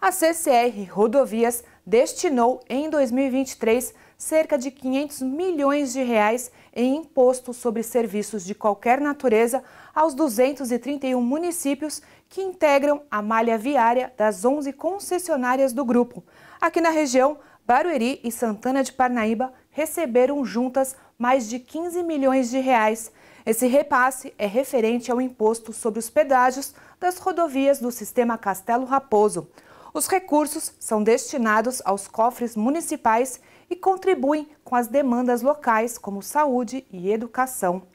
a CCR Rodovias destinou em 2023 cerca de 500 milhões de reais em imposto sobre serviços de qualquer natureza aos 231 municípios que integram a malha viária das 11 concessionárias do grupo. Aqui na região, Barueri e Santana de Parnaíba receberam juntas mais de 15 milhões de reais. Esse repasse é referente ao imposto sobre os pedágios das rodovias do sistema Castelo Raposo. Os recursos são destinados aos cofres municipais e contribuem com as demandas locais, como saúde e educação.